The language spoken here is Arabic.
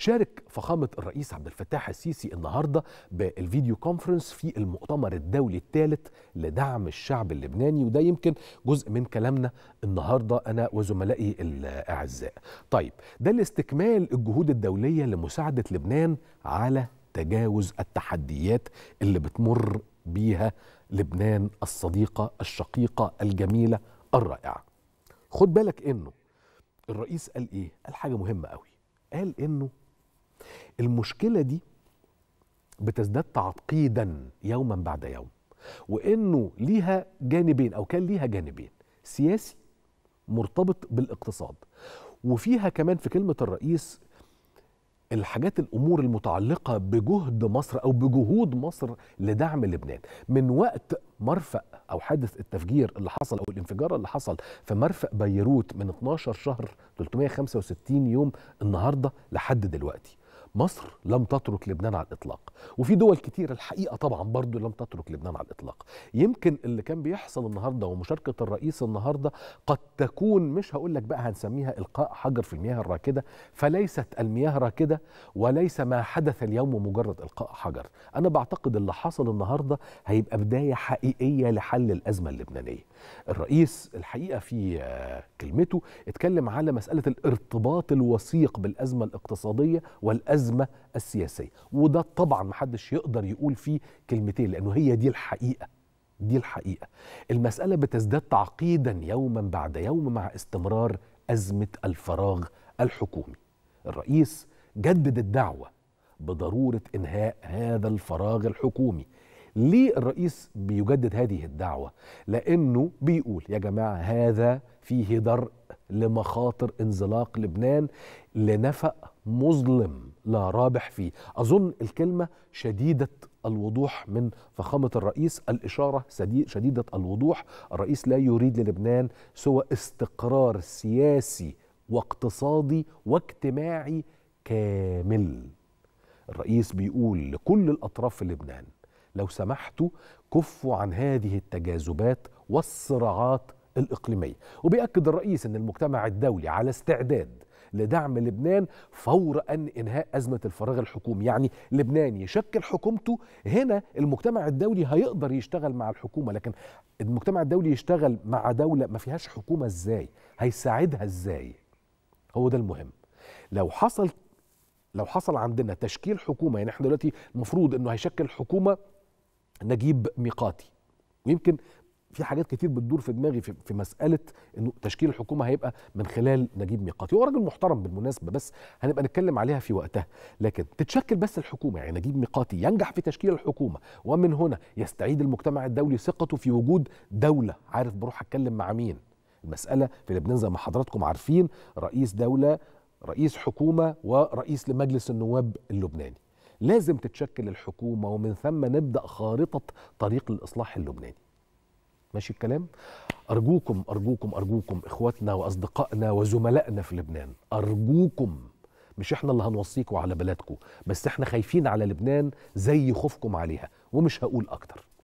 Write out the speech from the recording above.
شارك فخامة الرئيس عبد الفتاح السيسي النهاردة بالفيديو كونفرنس في المؤتمر الدولي الثالث لدعم الشعب اللبناني وده يمكن جزء من كلامنا النهاردة أنا وزملائي الأعزاء طيب ده لاستكمال الجهود الدولية لمساعدة لبنان على تجاوز التحديات اللي بتمر بيها لبنان الصديقة الشقيقة الجميلة الرائعة خد بالك انه الرئيس قال ايه قال حاجة مهمة قوي قال انه المشكله دي بتزداد تعقيدا يوما بعد يوم وانه ليها جانبين او كان ليها جانبين سياسي مرتبط بالاقتصاد وفيها كمان في كلمه الرئيس الحاجات الامور المتعلقه بجهد مصر او بجهود مصر لدعم لبنان من وقت مرفق او حادث التفجير اللي حصل او الانفجار اللي حصل في مرفق بيروت من 12 شهر 365 يوم النهارده لحد دلوقتي مصر لم تترك لبنان على الإطلاق وفي دول كتير الحقيقة طبعا برضو لم تترك لبنان على الإطلاق يمكن اللي كان بيحصل النهاردة ومشاركة الرئيس النهاردة قد تكون مش هقول لك بقى هنسميها إلقاء حجر في المياه الراكدة فليست المياه راكدة وليس ما حدث اليوم مجرد إلقاء حجر أنا بعتقد اللي حصل النهاردة هيبقى بداية حقيقية لحل الأزمة اللبنانية الرئيس الحقيقة في كلمته اتكلم على مسألة الارتباط الوثيق بالأزمة الاقتصادية والأزمة الأزمة السياسية وده طبعا محدش يقدر يقول فيه كلمتين لأنه هي دي الحقيقة دي الحقيقة المسألة بتزداد تعقيدا يوما بعد يوم مع استمرار أزمة الفراغ الحكومي الرئيس جدد الدعوة بضرورة إنهاء هذا الفراغ الحكومي ليه الرئيس بيجدد هذه الدعوة؟ لأنه بيقول يا جماعة هذا فيه درء لمخاطر انزلاق لبنان لنفق مظلم لا رابح فيه أظن الكلمة شديدة الوضوح من فخامة الرئيس الإشارة شديدة الوضوح الرئيس لا يريد للبنان سوى استقرار سياسي واقتصادي واجتماعي كامل الرئيس بيقول لكل الأطراف في لبنان لو سمحتوا كفوا عن هذه التجاذبات والصراعات الإقليمية وبيأكد الرئيس أن المجتمع الدولي على استعداد لدعم لبنان فور أن إنهاء أزمة الفراغ الحكومي يعني لبنان يشكل حكومته هنا المجتمع الدولي هيقدر يشتغل مع الحكومة لكن المجتمع الدولي يشتغل مع دولة ما فيهاش حكومة إزاي هيساعدها إزاي هو ده المهم لو حصل لو حصل عندنا تشكيل حكومة يعني احنا دلوقتي المفروض انه هيشكل حكومة نجيب ميقاتي ويمكن في حاجات كتير بتدور في دماغي في, في مساله انه تشكيل الحكومه هيبقى من خلال نجيب ميقاتي هو راجل محترم بالمناسبه بس هنبقى نتكلم عليها في وقتها لكن تتشكل بس الحكومه يعني نجيب ميقاتي ينجح في تشكيل الحكومه ومن هنا يستعيد المجتمع الدولي ثقته في وجود دوله عارف بروح اتكلم مع مين المساله في لبنان زي ما حضراتكم عارفين رئيس دوله رئيس حكومه ورئيس لمجلس النواب اللبناني لازم تتشكل الحكومه ومن ثم نبدا خارطه طريق الاصلاح اللبناني ماشي الكلام ارجوكم ارجوكم ارجوكم اخواتنا واصدقائنا وزملائنا في لبنان ارجوكم مش احنا اللي هنوصيكم على بلدكم بس احنا خايفين على لبنان زي خوفكم عليها ومش هقول اكتر